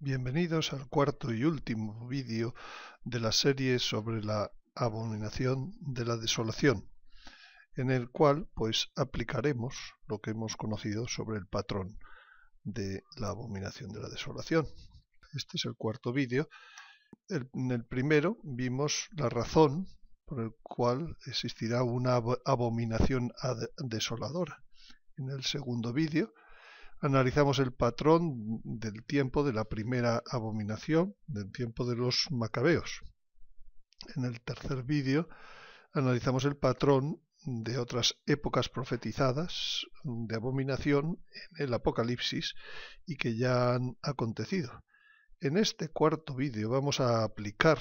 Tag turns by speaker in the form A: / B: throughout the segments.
A: Bienvenidos al cuarto y último vídeo de la serie sobre la abominación de la desolación, en el cual pues aplicaremos lo que hemos conocido sobre el patrón de la abominación de la desolación. Este es el cuarto vídeo. En el primero vimos la razón por la cual existirá una abominación desoladora. En el segundo vídeo analizamos el patrón del tiempo de la primera abominación, del tiempo de los macabeos. En el tercer vídeo analizamos el patrón de otras épocas profetizadas de abominación en el Apocalipsis y que ya han acontecido. En este cuarto vídeo vamos a aplicar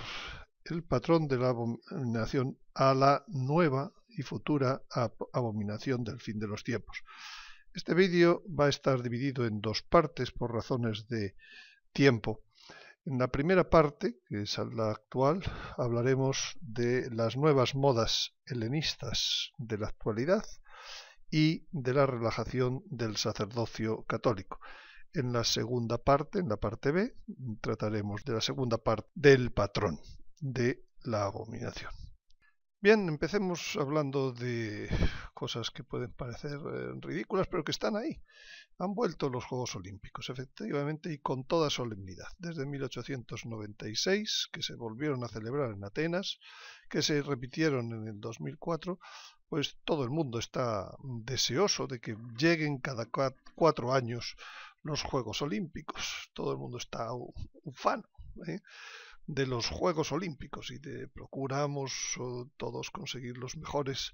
A: el patrón de la abominación a la nueva y futura abominación del fin de los tiempos. Este vídeo va a estar dividido en dos partes por razones de tiempo. En la primera parte, que es la actual, hablaremos de las nuevas modas helenistas de la actualidad y de la relajación del sacerdocio católico. En la segunda parte, en la parte B, trataremos de la segunda parte del patrón de la abominación. Bien, empecemos hablando de cosas que pueden parecer eh, ridículas, pero que están ahí. Han vuelto los Juegos Olímpicos, efectivamente, y con toda solemnidad. Desde 1896, que se volvieron a celebrar en Atenas, que se repitieron en el 2004, pues todo el mundo está deseoso de que lleguen cada cuatro años los Juegos Olímpicos. Todo el mundo está ufano. ¿eh? de los Juegos Olímpicos y de procuramos oh, todos conseguir los mejores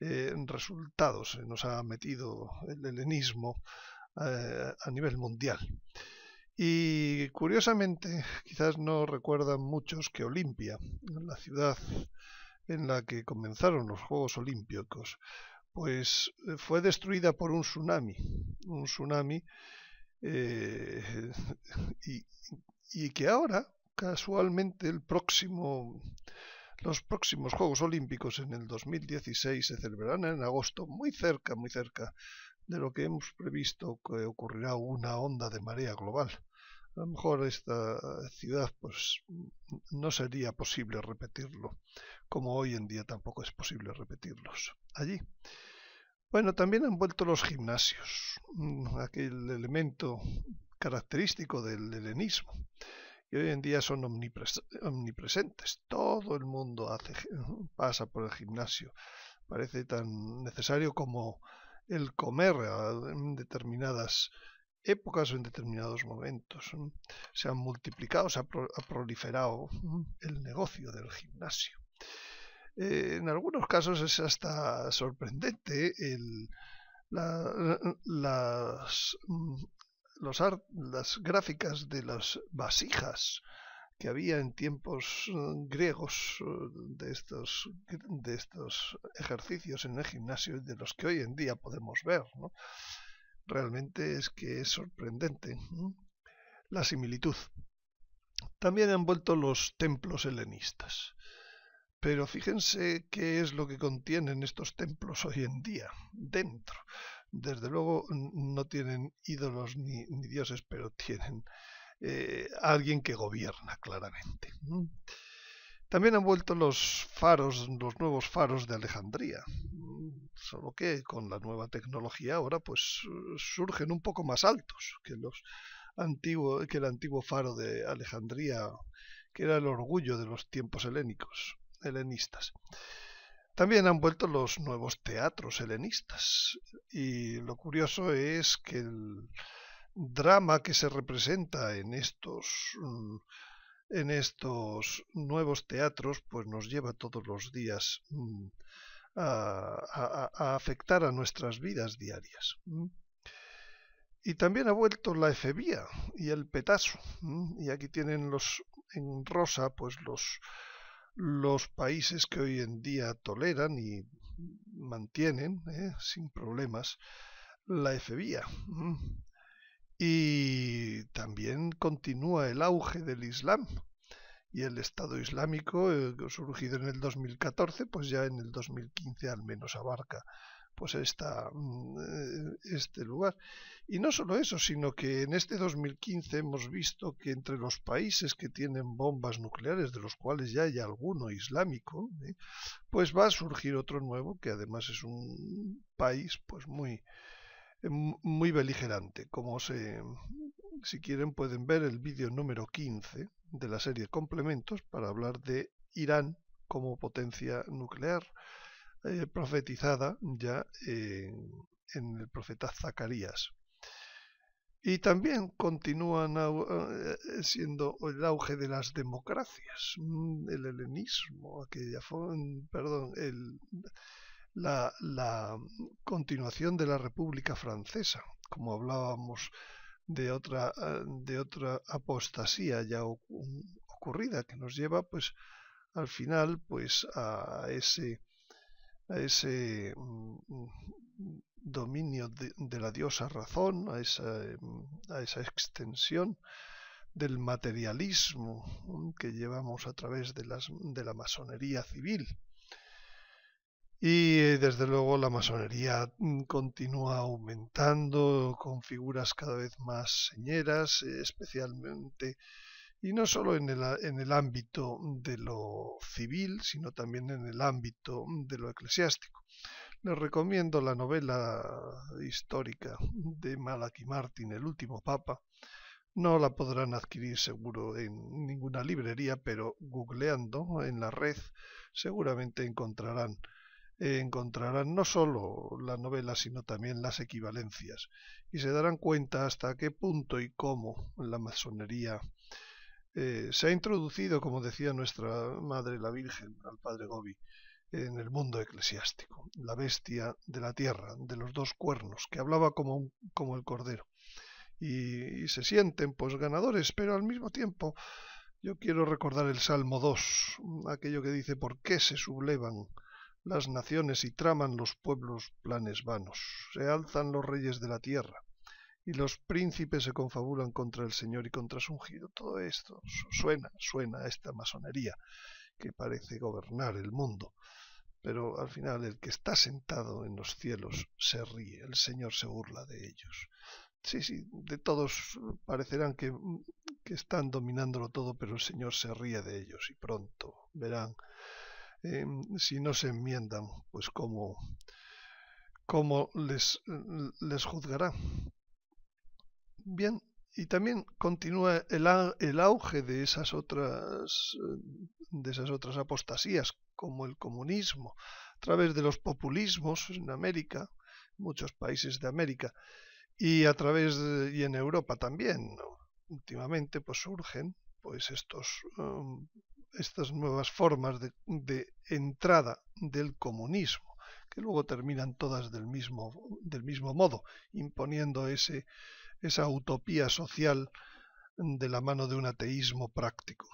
A: eh, resultados. Nos ha metido el helenismo eh, a nivel mundial. Y curiosamente, quizás no recuerdan muchos que Olimpia, la ciudad en la que comenzaron los Juegos Olímpicos, pues eh, fue destruida por un tsunami. Un tsunami y que ahora casualmente el próximo, los próximos Juegos Olímpicos en el 2016 se celebrarán en agosto, muy cerca, muy cerca de lo que hemos previsto que ocurrirá una onda de marea global. A lo mejor esta ciudad pues no sería posible repetirlo, como hoy en día tampoco es posible repetirlos allí. Bueno, también han vuelto los gimnasios, mm, aquel elemento característico del helenismo y hoy en día son omnipresentes. Todo el mundo hace, pasa por el gimnasio. Parece tan necesario como el comer en determinadas épocas o en determinados momentos. Se han multiplicado, se ha, proliferado mm, el negocio del gimnasio. Eh, en algunos casos es hasta sorprendente las mm, las gráficas de las vasijas que había en tiempos mm, griegos mm, de estos, de estos ejercicios en el gimnasio de los que hoy en día podemos ver. ¿no? Realmente es que es sorprendente la similitud. También han vuelto los templos helenistas. Pero fíjense qué es lo que contienen estos templos hoy en día, dentro desde luego no tienen ídolos ni, dioses, pero tienen eh, alguien que gobierna claramente. También han vuelto los faros, los nuevos faros de Alejandría, solo que con la nueva tecnología ahora pues surgen un poco más altos que que el antiguo faro de Alejandría, que era el orgullo de los tiempos helénicos, helenistas. También han vuelto los nuevos teatros helenistas y lo curioso es que el drama que se representa en estos mm, en estos nuevos teatros pues nos lleva todos los días mm, a, afectar a nuestras vidas diarias. Mm. Y también ha vuelto la efebía y el petazo. Y aquí tienen los en rosa pues los los países que hoy en día toleran y mantienen ¿eh? sin problemas la fe Y también continúa el auge del Islam y el Estado Islámico, eh, surgido en el 2014, pues ya en el 2015 al menos abarca pues esta, mm, eh, este lugar. Y no solo eso, sino que en este 2015 hemos visto que entre los países que tienen bombas nucleares, de los cuales ya hay alguno islámico, ¿eh? pues va a surgir otro nuevo, que además es un país pues muy, eh, muy beligerante. Como se, si quieren pueden ver el vídeo número 15 de la serie Complementos para hablar de Irán como potencia nuclear. Eh, profetizada ya en, el profeta Zacarías. Y también continúan eh, siendo el auge de las democracias, mm, el helenismo, aquella mm, perdón, el, la, la, continuación de la República Francesa, como hablábamos de otra, eh, de otra apostasía ya ocurrida que nos lleva pues al final pues a ese a ese mm, mm, mm, dominio de, la diosa razón, a esa, eh, extensión del materialismo que llevamos a través de la masonería civil. Y eh, desde luego la masonería continúa aumentando con figuras cada vez más señeras, eh, especialmente y no solo en el, ámbito de lo civil, sino también en el ámbito de lo eclesiástico. Les recomiendo la novela histórica de Malachi Martin, El último papa. No la podrán adquirir seguro en ninguna librería, pero googleando en la red seguramente encontrarán eh, encontrarán no solo la novela, sino también las equivalencias, y se darán cuenta hasta qué punto y cómo la masonería eh, se ha introducido, como decía nuestra Madre la Virgen al Padre Gobi, en el mundo eclesiástico, la bestia de la tierra, de los dos cuernos, que hablaba como, como el cordero. Y, se sienten pues ganadores, pero al mismo tiempo yo quiero recordar el Salmo 2, aquello que dice, ¿por qué se sublevan las naciones y traman los pueblos planes vanos? Se alzan los reyes de la tierra y los príncipes se confabulan contra el Señor y contra su ungido. Todo esto suena, suena a esta masonería que parece gobernar el mundo. Pero al final el que está sentado en los cielos se ríe, el Señor se burla de ellos. Sí, sí, de todos parecerán que, mm, están dominándolo todo, pero el Señor se ríe de ellos y pronto verán, em, si no se enmiendan, pues cómo, les, les juzgará bien, y también continúa el, el auge de esas otras eh, de esas otras apostasías como el comunismo a través de los populismos en América muchos países de América y a través y en Europa también últimamente pues surgen pues estos um, estas nuevas formas de, de, entrada del comunismo que luego terminan todas del mismo del mismo modo imponiendo ese esa utopía social de la mano de un ateísmo práctico.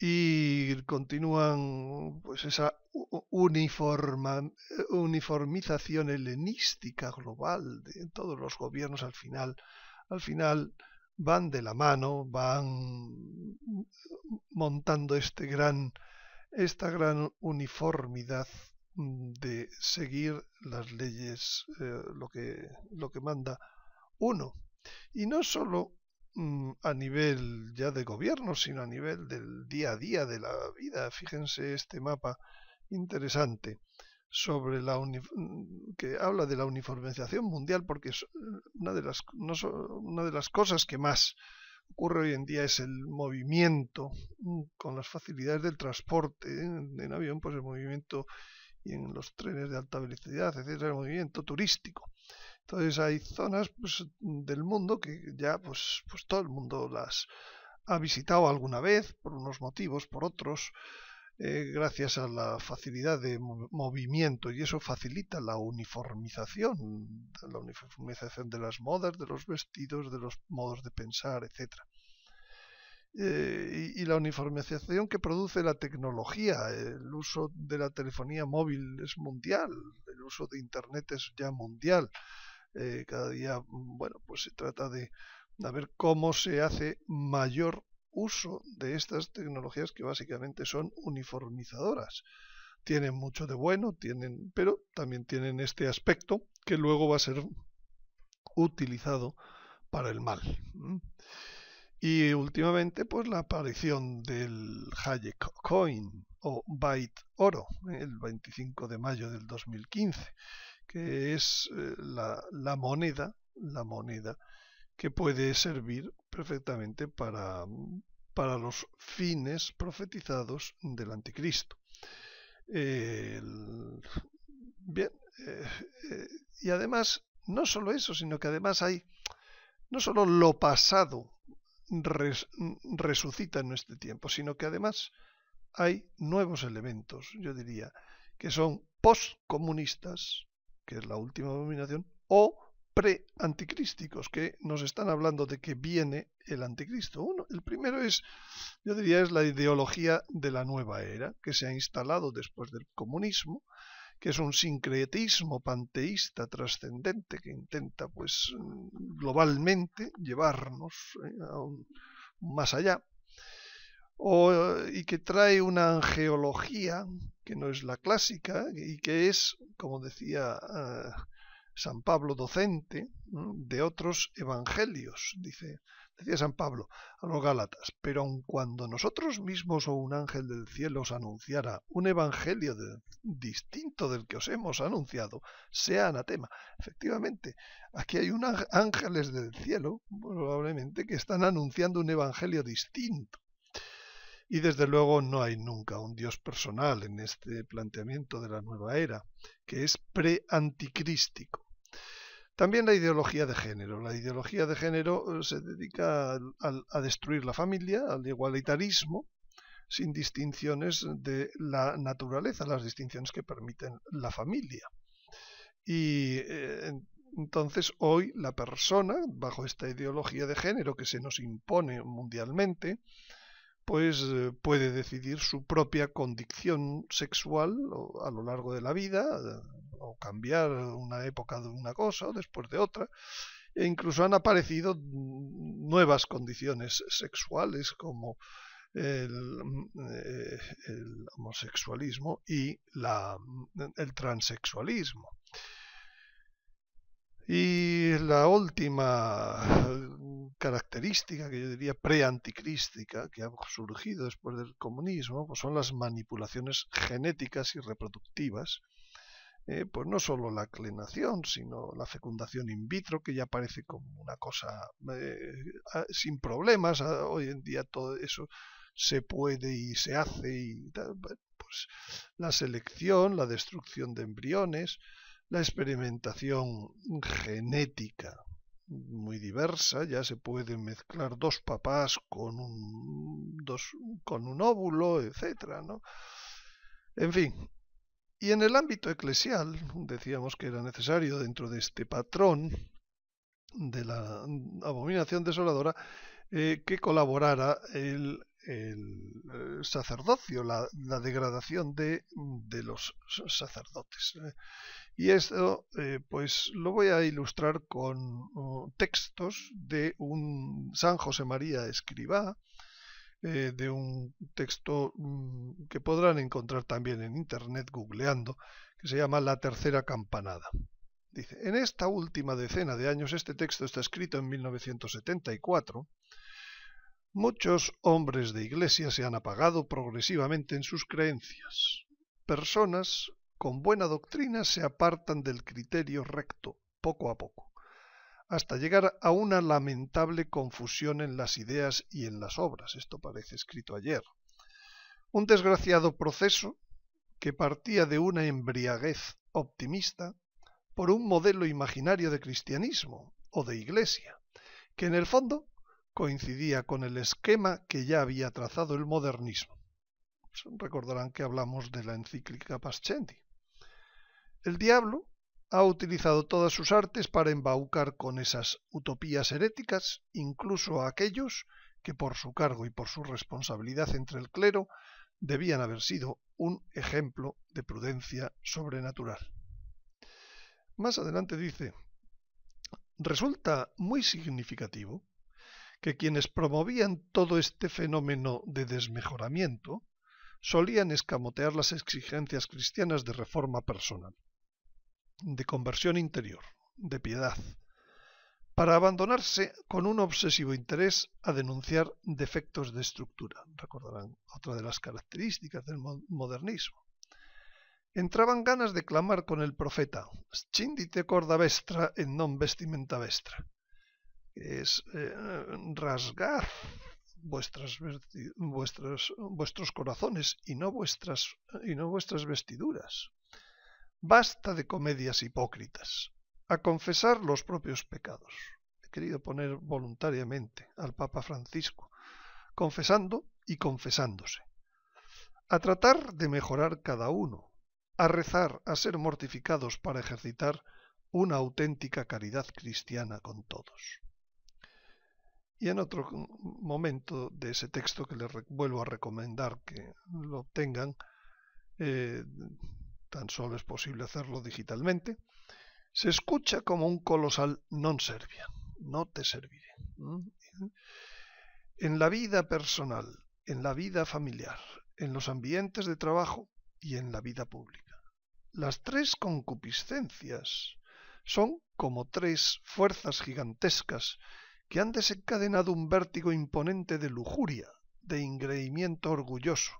A: Y continúan pues esa uniformización helenística global de todos los gobiernos al final. Al final van de la mano, van montando este gran, esta gran uniformidad de seguir las leyes, eh, lo, que, lo que manda uno. Y no solo mm, a nivel ya de gobierno, sino a nivel del día a día de la vida. Fíjense este mapa interesante sobre la mm, que habla de la uniformización mundial porque eh, una de las no una de las cosas que más ocurre hoy en día es el movimiento mm, con las facilidades del transporte en avión pues el movimiento y en los trenes de alta velocidad etcétera el movimiento turístico entonces hay zonas pues, del mundo que ya pues, pues todo el mundo las ha visitado alguna vez, por unos motivos, por otros, eh, gracias a la facilidad de movimiento y eso facilita la uniformización, la uniformización de las modas, de los vestidos, de los modos de pensar, etc. Eh, y, la uniformización que produce la tecnología, el uso de la telefonía móvil es mundial, el uso de Internet es ya mundial. Eh, cada día, mm, bueno, pues se trata de, ver cómo se hace mayor uso de estas tecnologías que básicamente son uniformizadoras. Tienen mucho de bueno, tienen, pero también tienen este aspecto que luego va a ser utilizado para el mal. Y últimamente, pues la aparición del Hayek Coin o Byte Oro, el 25 de mayo del 2015 que es eh, la, moneda, la moneda que puede servir perfectamente para, mm, para los fines profetizados del anticristo. bien, eh, eh, y además, no solo eso, sino que además hay, no solo lo pasado mm, resucita en este tiempo, sino que además hay nuevos elementos, yo diría, que son postcomunistas, que es la última dominación, o pre-anticrísticos, que nos están hablando de que viene el anticristo. Uno, el primero es, yo diría, es la ideología de la nueva era, que se ha instalado después del comunismo, que es un sincretismo panteísta trascendente que intenta, pues, globalmente llevarnos eh, más allá, y que trae una angeología que no es la clásica y que es, como decía eh, San Pablo, docente de otros evangelios, dice, decía San Pablo a los Gálatas, pero aun cuando nosotros mismos o un ángel del cielo os anunciara un evangelio distinto del que os hemos anunciado, sea anatema. Efectivamente, aquí hay unos ángeles del cielo, probablemente, que están anunciando un evangelio distinto y desde luego no hay nunca un Dios personal en este planteamiento de la nueva era, que es pre-anticrístico También la ideología de género. La ideología de género eh, se dedica a, destruir la familia, al igualitarismo, sin distinciones de la naturaleza, las distinciones que permiten la familia. Y eh, entonces hoy la persona, bajo esta ideología de género que se nos impone mundialmente, pues eh, puede decidir su propia condición sexual a lo largo de la vida eh, o cambiar una época de una cosa o después de otra. E incluso han aparecido nuevas condiciones sexuales como el, eh, homosexualismo y el transexualismo. Y la última mm, característica, que yo diría pre-anticrística, que ha surgido después del comunismo, pues son las manipulaciones genéticas y reproductivas. Eh, pues no solo la clenación, sino la fecundación in vitro, que ya parece como una cosa eh, ah, sin problemas. Ah, hoy en día todo eso se puede y se hace. Y Pues la selección, la destrucción de embriones, la experimentación genética muy diversa, ya se pueden mezclar dos papás con un, dos, con un óvulo, etcétera, ¿no? En fin, y en el ámbito eclesial, decíamos que era necesario dentro de este patrón de la abominación desoladora eh, que colaborara el, el eh, sacerdocio, la, la degradación de, de, los sacerdotes. ¿eh? Y esto eh, pues lo voy a ilustrar con uh, textos de un San José María Escribá, eh, de un texto mm, que podrán encontrar también en internet googleando, que se llama La Tercera Campanada. Dice, en esta última decena de años, este texto está escrito en 1974, muchos hombres de iglesia se han apagado progresivamente en sus creencias. Personas con buena doctrina se apartan del criterio recto, poco a poco, hasta llegar a una lamentable confusión en las ideas y en las obras. Esto parece escrito ayer. Un desgraciado proceso que partía de una embriaguez optimista por un modelo imaginario de cristianismo o de iglesia, que en el fondo coincidía con el esquema que ya había trazado el modernismo. Recordarán que hablamos de la encíclica Pascendi. El diablo ha utilizado todas sus artes para embaucar con esas utopías heréticas incluso a aquellos que por su cargo y por su responsabilidad entre el clero debían haber sido un ejemplo de prudencia sobrenatural. Más adelante dice, resulta muy significativo que quienes promovían todo este fenómeno de desmejoramiento solían escamotear las exigencias cristianas de reforma personal de conversión interior, de piedad, para abandonarse con un obsesivo interés a denunciar defectos de estructura. Recordarán otra de las características del modernismo. Entraban ganas de clamar con el profeta, chindite corda vestra en non vestimenta vestra, que es eh, rasgar vuestros corazones y no vuestras vestiduras. Basta de comedias hipócritas. A confesar los propios pecados. He querido poner voluntariamente al Papa Francisco, confesando y confesándose. A tratar de mejorar cada uno. A rezar, a ser mortificados para ejercitar una auténtica caridad cristiana con todos. Y en otro momento de ese texto que les vuelvo a recomendar que lo obtengan, eh, tan solo es posible hacerlo digitalmente, se escucha como un colosal non servia no te serviré. En la vida personal, en la vida familiar, en los ambientes de trabajo y en la vida pública. Las tres concupiscencias son como tres fuerzas gigantescas que han desencadenado un vértigo imponente de lujuria, de ingredimiento orgulloso,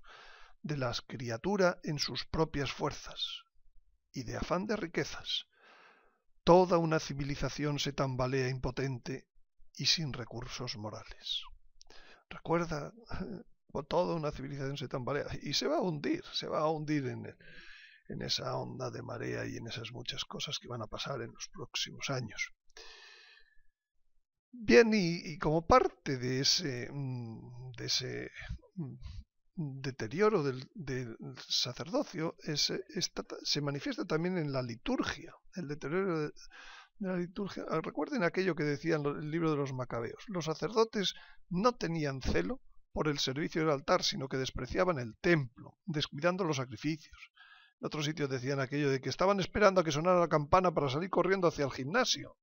A: de las criaturas en sus propias fuerzas y de afán de riquezas. Toda una civilización se tambalea impotente y sin recursos morales. Recuerda, toda una civilización se tambalea y se va a hundir, se va a hundir en, esa onda de marea y en esas muchas cosas que van a pasar en los próximos años. Bien, y, y como parte de ese, mm, de ese mm, deterioro del, sacerdocio se manifiesta también en la liturgia, el deterioro de, la liturgia. Ah, recuerden aquello que decía en el libro de los macabeos. Los sacerdotes no tenían celo por el servicio del altar, sino que despreciaban el templo, descuidando los sacrificios. En otros sitios decían aquello de que estaban esperando a que sonara la campana para salir corriendo hacia el gimnasio.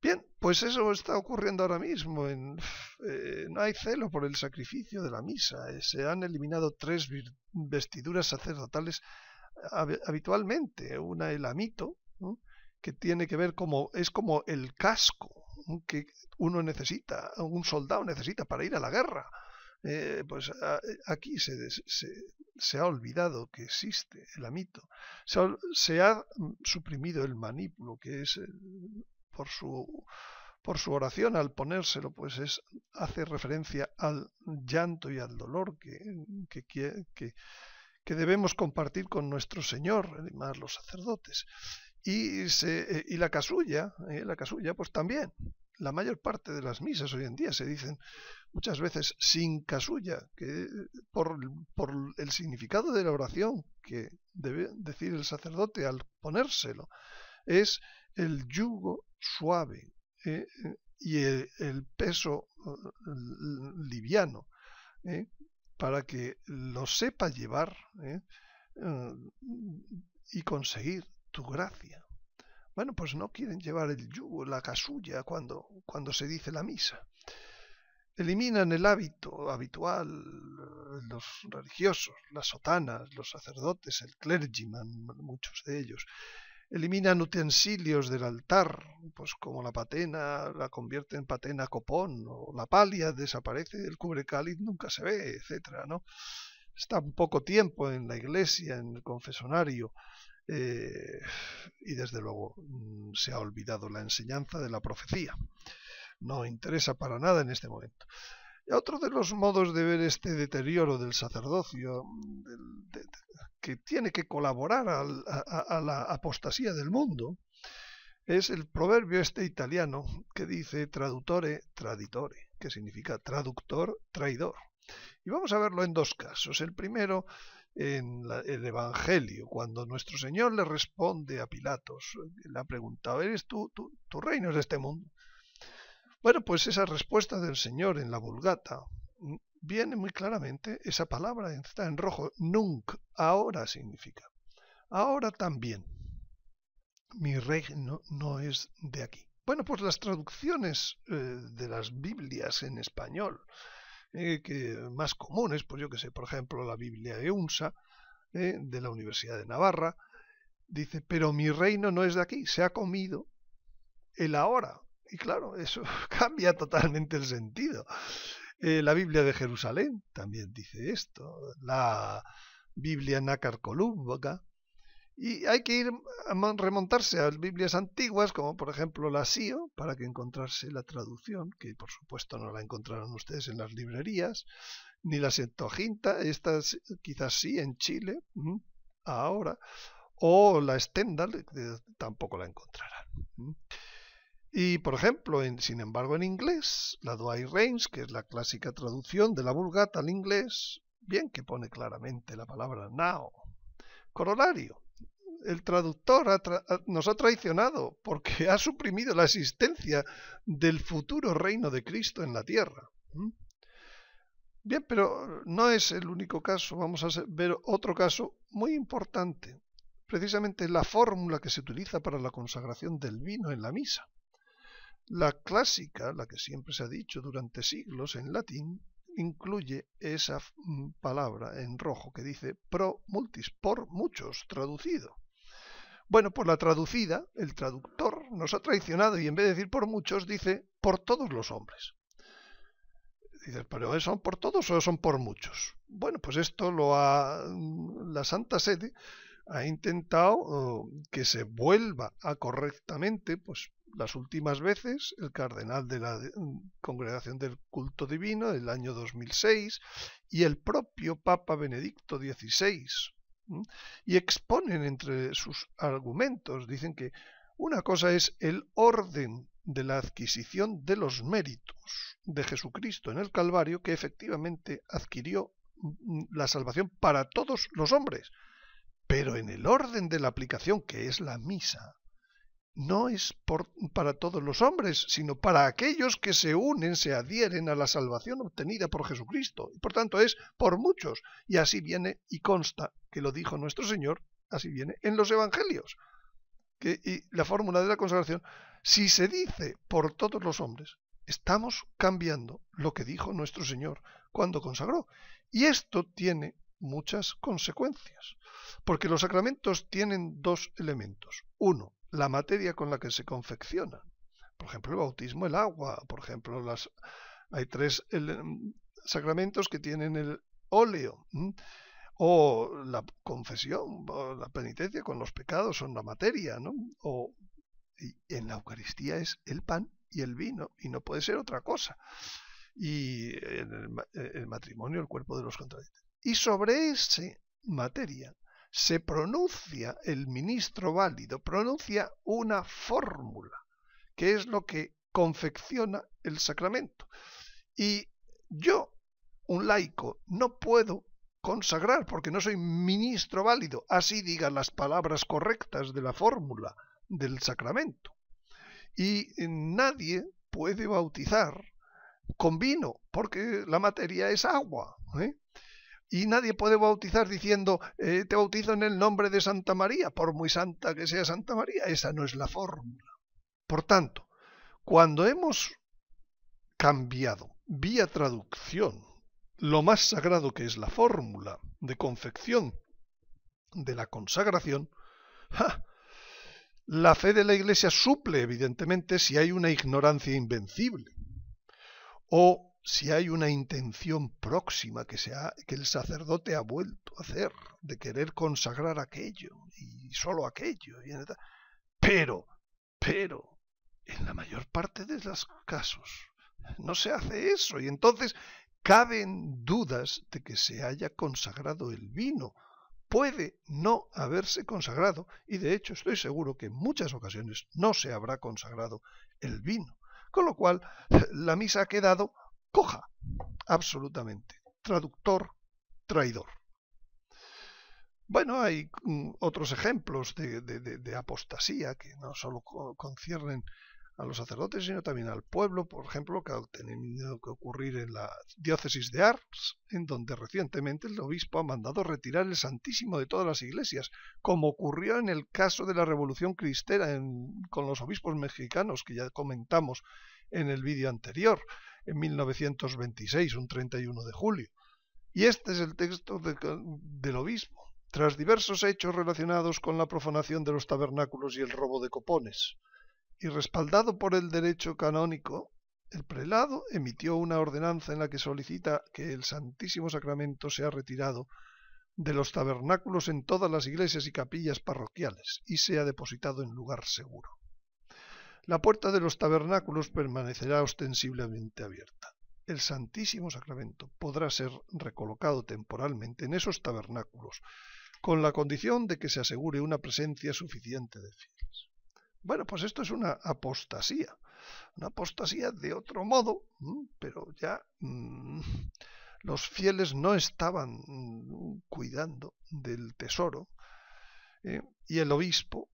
A: Bien, pues eso está ocurriendo ahora mismo en eh, no hay celo por el sacrificio de la misa. Eh, se han eliminado tres vestiduras sacerdotales habitualmente. Una, el amito, que tiene que ver como, es como el casco que uno necesita, un soldado necesita para ir a la guerra. Eh, pues aquí se, se, ha olvidado que existe el amito. Se ha, mm, suprimido el manípulo, que es por su por su oración al ponérselo, pues es, hace referencia al llanto y al dolor que, que, debemos compartir con nuestro Señor, además los sacerdotes. Y, eh, y la casulla, eh, la casulla, pues también. La mayor parte de las misas hoy en día se dicen muchas veces sin casulla, que eh, por, por el significado de la oración que debe decir el sacerdote al ponérselo, es el yugo suave, eh, eh, y el, peso uh, liviano, eh, para que lo sepa llevar y conseguir tu gracia. Bueno, pues no quieren llevar el yugo, la casulla, cuando, cuando se dice la misa. Eliminan el hábito habitual, los religiosos, las sotanas, los sacerdotes, el clergyman, muchos de ellos, eliminan utensilios del altar, pues como la patena la convierte en patena copón, o la palia desaparece, el cubrecáliz nunca se ve, etcétera, ¿no? Está poco tiempo en la iglesia, en el confesonario, eh, y desde luego mm, se ha olvidado la enseñanza de la profecía. No interesa para nada en este momento. Otro de los modos de ver este deterioro del sacerdocio, que tiene que colaborar a, la apostasía del mundo, es el proverbio este italiano que dice traduttore, traditore, que significa traductor, traidor. Y vamos a verlo en dos casos. El primero, en el Evangelio, cuando nuestro Señor le responde a Pilatos, le ha preguntado, ¿eres tú, tú, tu reino es de este mundo? Bueno, pues esa respuesta del Señor en la Vulgata mm, viene muy claramente, esa palabra está en rojo, nunc, ahora significa. Ahora también. Mi reino no es de aquí. Bueno, pues las traducciones eh, de las Biblias en español, eh, que más comunes, pues yo que sé, por ejemplo, la Biblia de UNSA, eh, de la Universidad de Navarra, dice, pero mi reino no es de aquí, se ha comido el ahora, y claro, eso cambia totalmente el sentido. Eh, la Biblia de Jerusalén también dice esto. La Biblia Nácar Columba. Y hay que ir a remontarse a Biblias antiguas, como por ejemplo la SIO, para que encontrarse la traducción, que por supuesto no la encontrarán ustedes en las librerías, ni la Septuaginta, esta quizás sí en Chile, ahora, o la Stendhal, tampoco la encontrarán. Y, por ejemplo, sin embargo, en inglés, la I Reigns, que es la clásica traducción de la Vulgata al inglés, bien que pone claramente la palabra now. Corolario. El traductor nos ha traicionado porque ha suprimido la existencia del futuro reino de Cristo en la tierra. Bien, pero no es el único caso. Vamos a ver otro caso muy importante. Precisamente la fórmula que se utiliza para la consagración del vino en la misa. La clásica, la que siempre se ha dicho durante siglos en latín, incluye esa mm, palabra en rojo que dice pro multis, por muchos, traducido. Bueno, pues la traducida, el traductor, nos ha traicionado y en vez de decir por muchos, dice por todos los hombres. Dices, pero ¿son por todos o son por muchos? Bueno, pues esto lo ha, mm, la Santa Sede ha intentado oh, que se vuelva a correctamente pues, las últimas veces, el cardenal de la mm, Congregación del Culto Divino del año 2006 y el propio Papa Benedicto XVI. Y exponen entre sus argumentos, dicen que una cosa es el orden de la adquisición de los méritos de Jesucristo en el Calvario, que efectivamente adquirió mm, mm, la salvación para todos los hombres, pero en el orden de la aplicación, que es la misa, no es para todos los hombres, sino para aquellos que se unen, se adhieren a la salvación obtenida por Jesucristo. Y por tanto es por muchos. Y así viene y consta que lo dijo nuestro Señor, así viene en los Evangelios. Que, y la fórmula de la consagración, si se dice por todos los hombres, estamos cambiando lo que dijo nuestro Señor cuando consagró. Y esto tiene muchas consecuencias, porque los sacramentos tienen dos elementos. Uno, la materia con la que se confecciona. Por ejemplo, el bautismo, el agua, por ejemplo, las, hay tres em, sacramentos que tienen el óleo, o la confesión, o la penitencia con los pecados, son la materia, ¿no? O en la Eucaristía es el pan y el vino, y no puede ser otra cosa. Y en el, eh, matrimonio, el cuerpo de los contradictorios. Y sobre ese materia se pronuncia, el ministro válido pronuncia una fórmula, que es lo que confecciona el sacramento. Y yo, un laico, no puedo consagrar porque no soy ministro válido, así digan las palabras correctas de la fórmula del sacramento. Y nadie puede bautizar con vino, porque la materia es agua. ¿eh? Y nadie puede bautizar diciendo, eh, te bautizo en el nombre de Santa María, por muy santa que sea Santa María. Esa no es la fórmula. Por tanto, cuando hemos cambiado vía traducción lo más sagrado que es la fórmula de confección de la consagración, la fe de la Iglesia suple, evidentemente, si hay una ignorancia invencible o si hay una intención próxima que, sea que el sacerdote ha vuelto a hacer, de querer consagrar aquello y solo aquello. Y pero, pero, en la mayor parte de los casos no se hace eso y entonces caben dudas de que se haya consagrado el vino. Puede no haberse consagrado y de hecho estoy seguro que en muchas ocasiones no se habrá consagrado el vino. Con lo cual, la misa ha quedado coja, absolutamente. Traductor, traidor. Bueno, hay mm, otros ejemplos de, apostasía que no solo conciernen a los sacerdotes, sino también al pueblo, por ejemplo, que ha tenido que ocurrir en la diócesis de Ars, en donde recientemente el obispo ha mandado retirar el Santísimo de todas las iglesias, como ocurrió en el caso de la Revolución Cristera con los obispos mexicanos, que ya comentamos en el vídeo anterior en 1926, un 31 de julio. Y este es el texto del obispo. Tras diversos hechos relacionados con la profanación de los tabernáculos y el robo de copones, y respaldado por el derecho canónico, el prelado emitió una ordenanza en la que solicita que el Santísimo Sacramento sea retirado de los tabernáculos en todas las iglesias y capillas parroquiales y sea depositado en lugar seguro. La puerta de los tabernáculos permanecerá ostensiblemente abierta. El Santísimo Sacramento podrá ser recolocado temporalmente en esos tabernáculos, con la condición de que se asegure una presencia suficiente de fieles. Bueno, pues esto es una apostasía, una apostasía de otro modo, pero ya mm, los fieles no estaban mm, cuidando del tesoro, ¿eh? y el obispo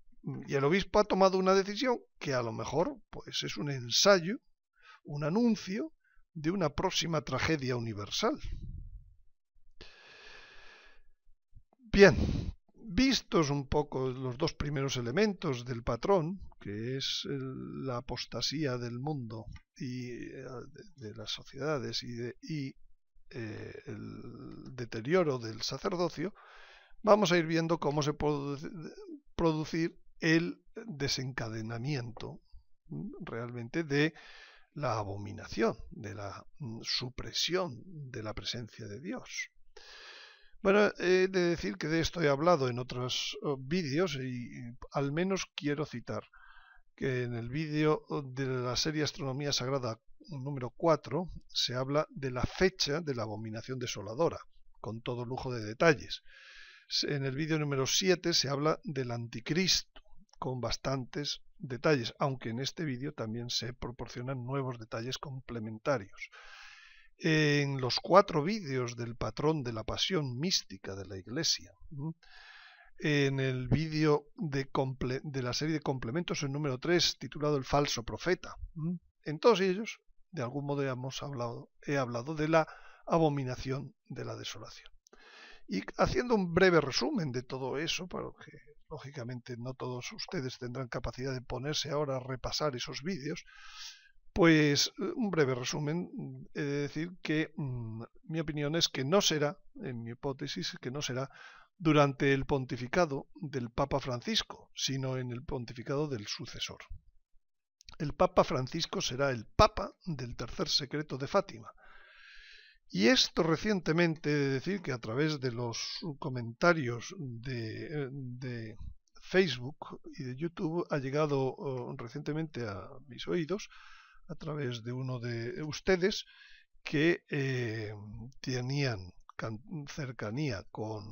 A: y el obispo ha tomado una decisión que a lo mejor pues, es un ensayo, un anuncio de una próxima tragedia universal. Bien, vistos un poco los dos primeros elementos del patrón, que es la apostasía del mundo y eh, de las sociedades y, eh, el deterioro del sacerdocio, vamos a ir viendo cómo se puede producir el desencadenamiento mm, realmente de la abominación, de la mm, supresión de la presencia de Dios. Bueno, he de decir que de esto he hablado en otros oh, vídeos y al menos quiero citar que en el vídeo oh, de la serie Astronomía Sagrada número 4 se habla de la fecha de la abominación desoladora, con todo lujo de detalles. En el vídeo número 7 se habla del anticristo con bastantes detalles, aunque en este vídeo también se proporcionan nuevos detalles complementarios. En los cuatro vídeos del patrón de la pasión mística de la Iglesia, en el vídeo de, la serie de complementos, el número 3, titulado El falso profeta, en todos ellos, de algún modo hemos hablado, he hablado de la abominación de la desolación. Y haciendo un breve resumen de todo eso, para que lógicamente no todos ustedes tendrán capacidad de ponerse ahora a repasar esos vídeos, pues eh, un breve resumen, mm, he de decir que mm, mi opinión es que no será, en mi hipótesis, que no será durante el pontificado del Papa Francisco, sino en el pontificado del sucesor. El Papa Francisco será el Papa del tercer secreto de Fátima, y esto recientemente, he de decir que a través de los comentarios de, eh, Facebook y de YouTube ha llegado oh, recientemente a mis oídos a través de uno de ustedes que eh, tenían cercanía con,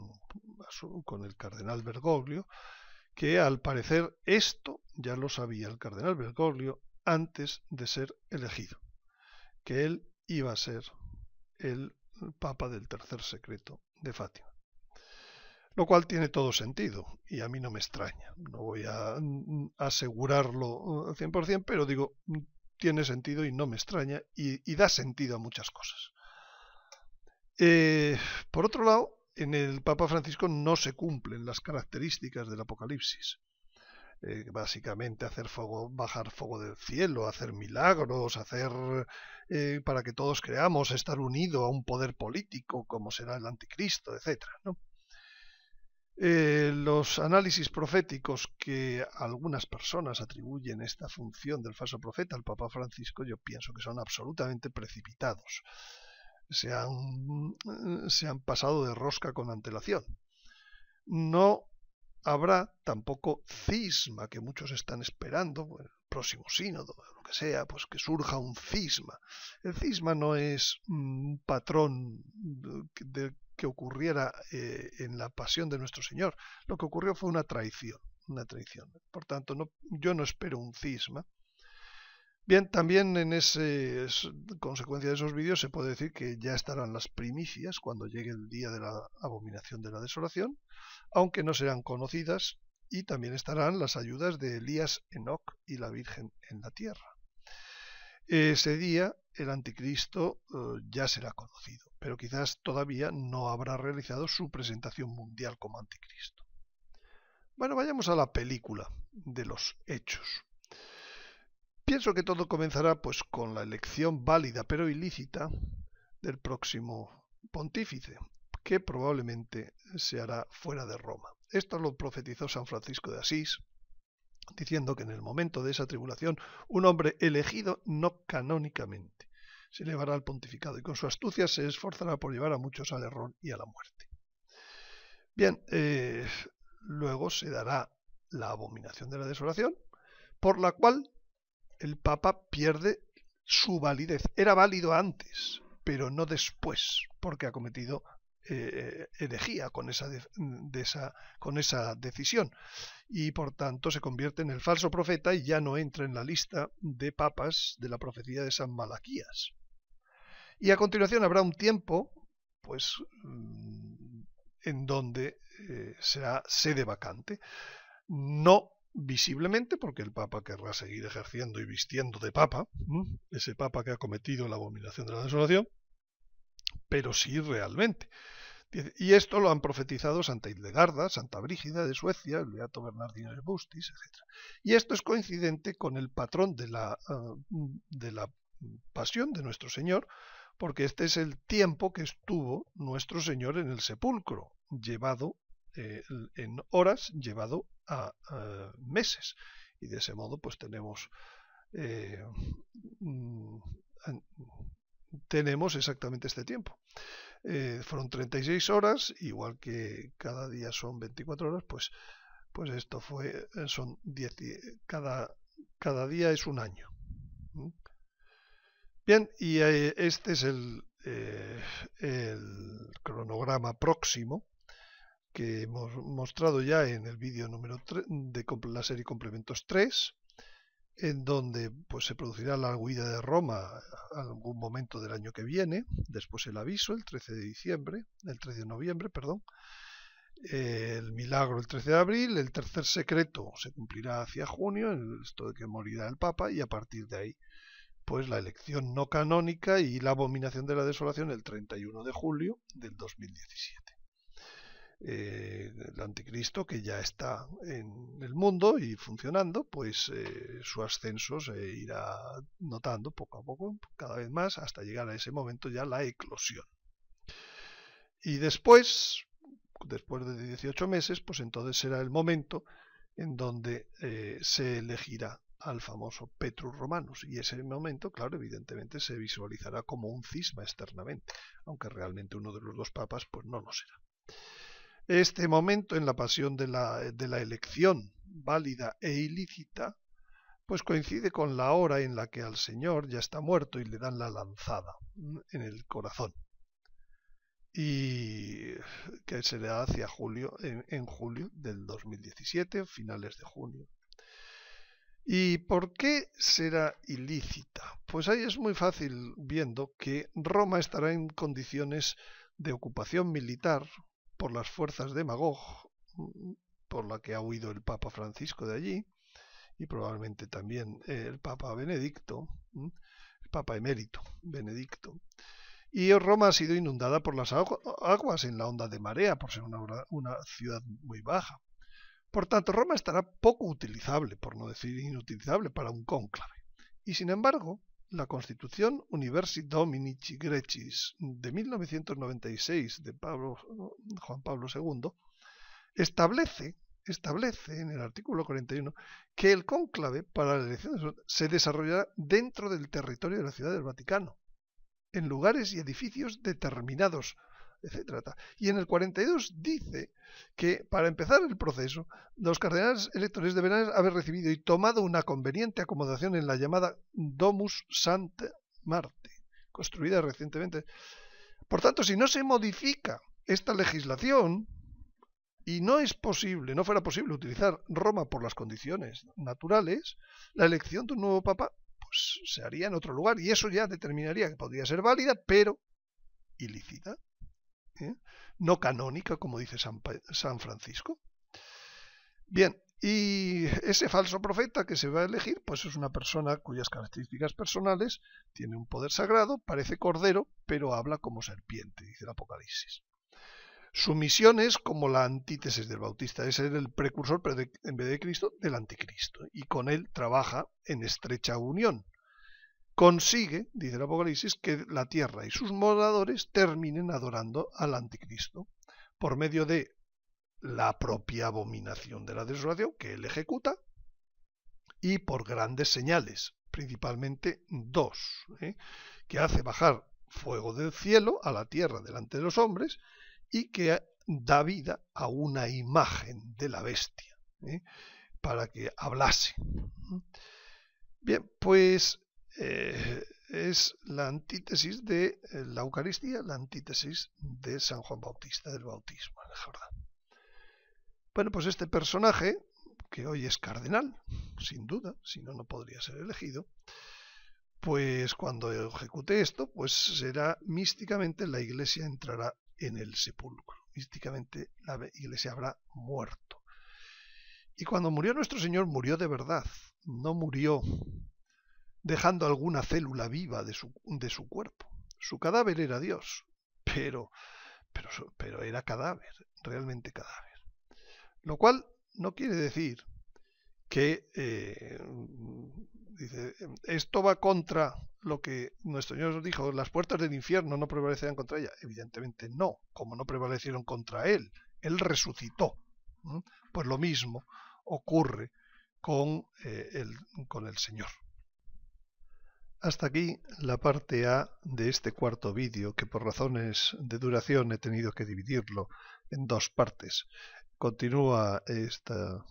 A: con el cardenal Bergoglio, que al parecer esto ya lo sabía el cardenal Bergoglio antes de ser elegido, que él iba a ser el Papa del Tercer Secreto de Fátima. Lo cual tiene todo sentido y a mí no me extraña. No voy a mm, asegurarlo 100%, uh, pero digo, mm, tiene sentido y no me extraña y, da sentido a muchas cosas. Eh, por otro lado, en el Papa Francisco no se cumplen las características del Apocalipsis. Eh, básicamente hacer fuego, bajar fuego del cielo, hacer milagros, hacer eh, para que todos creamos, estar unido a un poder político como será el anticristo, etc. Eh, los análisis proféticos que algunas personas atribuyen esta función del falso profeta al Papa Francisco, yo pienso que son absolutamente precipitados. Se han, se han pasado de rosca con antelación. No habrá tampoco cisma, que muchos están esperando, el próximo sínodo, lo que sea, pues que surja un cisma. El cisma no es mm, un patrón que ocurriera eh, en la pasión de nuestro Señor. Lo que ocurrió fue una traición, una traición. Por tanto, no, yo no espero un cisma, Bien, también en ese consecuencia de esos vídeos se puede decir que ya estarán las primicias cuando llegue el día de la abominación de la desolación, aunque no serán conocidas, y también estarán las ayudas de Elías, Enoc y la Virgen en la tierra. Ese día el anticristo eh, ya será conocido, pero quizás todavía no habrá realizado su presentación mundial como anticristo. Bueno, vayamos a la película de los hechos. Pienso que todo comenzará pues con la elección válida pero ilícita del próximo pontífice, que probablemente se hará fuera de Roma. Esto lo profetizó San Francisco de Asís, diciendo que en el momento de esa tribulación un hombre elegido no canónicamente se elevará al pontificado y con su astucia se esforzará por llevar a muchos al error y a la muerte. Bien, eh, luego se dará la abominación de la desolación, por la cual el Papa pierde su validez. Era válido antes, pero no después, porque ha cometido eh, herejía con esa, con esa decisión. Y por tanto se convierte en el falso profeta y ya no entra en la lista de papas de la profecía de San Malaquías. Y a continuación habrá un tiempo, pues, mm, en donde eh, será sede vacante. No visiblemente, porque el Papa querrá seguir ejerciendo y vistiendo de Papa, ese Papa que ha cometido la abominación de la desolación, pero sí realmente. Y esto lo han profetizado Santa Hildegarda, Santa Brígida de Suecia, el Beato Bernardino de Bustis, etc. Y esto es coincidente con el patrón de la, ah, de la pasión de nuestro Señor, porque este es el tiempo que estuvo nuestro Señor en el sepulcro, llevado eh, en horas, llevado a, eh, meses. Y de ese modo pues tenemos, eh, mm, tenemos exactamente este tiempo. Eh, fueron 36 horas, igual que cada día son 24 horas, pues, pues esto fue, son 10, cada, cada día es un año. ¿Mm? Bien, y este es el, el cronograma próximo que hemos mostrado ya en el vídeo número 3 de la serie Complementos 3, en donde pues, se producirá la huida de Roma algún momento del año que viene, después el aviso, el 13 de diciembre, el 13 de noviembre, perdón, el milagro el 13 de abril, el tercer secreto se cumplirá hacia junio, esto de que morirá el Papa, y a partir de ahí, pues la elección no canónica y la abominación de la desolación el 31 de julio del 2017. Eh, el anticristo que ya está en el mundo y funcionando, pues eh, su ascenso se irá notando poco a poco, cada vez más, hasta llegar a ese momento ya la eclosión. Y después, después de 18 meses, pues entonces será el momento en donde eh, se elegirá al famoso Petrus Romanus. Y ese momento, claro, evidentemente se visualizará como un cisma externamente, aunque realmente uno de los dos papas pues no lo será. Este momento en la pasión de la, elección válida e ilícita, pues coincide con la hora en la que al Señor ya está muerto y le dan la lanzada mm, en el corazón. Y que se le da hacia julio, en, julio del 2017, finales de junio. ¿Y por qué será ilícita? Pues ahí es muy fácil viendo que Roma estará en condiciones de ocupación militar por las fuerzas de Magog, por la que ha huido el Papa Francisco de allí, y probablemente también eh, el Papa Benedicto, el Papa Emérito Benedicto. Y Roma ha sido inundada por las aguas en la onda de marea, por ser una, una ciudad muy baja. Por tanto, Roma estará poco utilizable, por no decir inutilizable, para un cónclave. Y sin embargo, la Constitución Universi Dominici Grecis de 1996 de Pablo, Juan Pablo II establece, establece en el artículo 41 que el cónclave para la elección se desarrollará dentro del territorio de la Ciudad del Vaticano, en lugares y edificios determinados y en el 42 dice que para empezar el proceso, los cardenales electores deberán haber recibido y tomado una conveniente acomodación en la llamada Domus Santa Marte, construida recientemente. Por tanto, si no se modifica esta legislación, y no es posible, no fuera posible utilizar Roma por las condiciones naturales, la elección de un nuevo papa pues, se haría en otro lugar y eso ya determinaría que podría ser válida, pero ilícita. ¿eh? no canónica, como dice San, Francisco. Bien, y ese falso profeta que se va a elegir, pues es una persona cuyas características personales tiene un poder sagrado, parece cordero, pero habla como serpiente, dice el Apocalipsis. Su misión es como la antítesis del Bautista, es ser el precursor, en vez de Cristo, del anticristo, y con él trabaja en estrecha unión consigue, dice el Apocalipsis, que la tierra y sus moradores terminen adorando al anticristo por medio de la propia abominación de la desolación que él ejecuta y por grandes señales, principalmente dos, ¿eh? que hace bajar fuego del cielo a la tierra delante de los hombres y que da vida a una imagen de la bestia ¿eh? para que hablase. Bien, pues eh, es la antítesis de eh, la Eucaristía, la antítesis de San Juan Bautista, del bautismo en Bueno, pues este personaje, que hoy es cardenal, sin duda, si no, no podría ser elegido, pues cuando ejecute esto, pues será místicamente la iglesia entrará en el sepulcro, místicamente la iglesia habrá muerto. Y cuando murió nuestro Señor, murió de verdad, no murió dejando alguna célula viva de su, cuerpo. Su cadáver era Dios, pero, pero, pero era cadáver, realmente cadáver. Lo cual no quiere decir que eh, esto va contra lo que nuestro Señor nos dijo, las puertas del infierno no prevalecerán contra ella. Evidentemente no, como no prevalecieron contra él, él resucitó. Pues lo mismo ocurre con, eh, con el Señor. Hasta aquí la parte A de este cuarto vídeo, que por razones de duración he tenido que dividirlo en dos partes. Continúa esta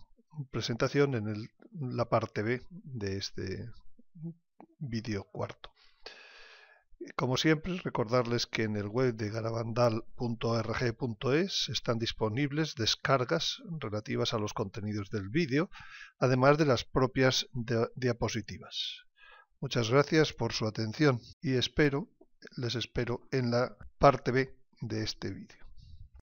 A: presentación en la parte B de este vídeo cuarto. Como siempre, recordarles que en el web de garabandal.org.es están disponibles descargas relativas a los contenidos del vídeo, además de las propias diapositivas. Muchas gracias por su atención y espero, les espero en la parte B de este vídeo.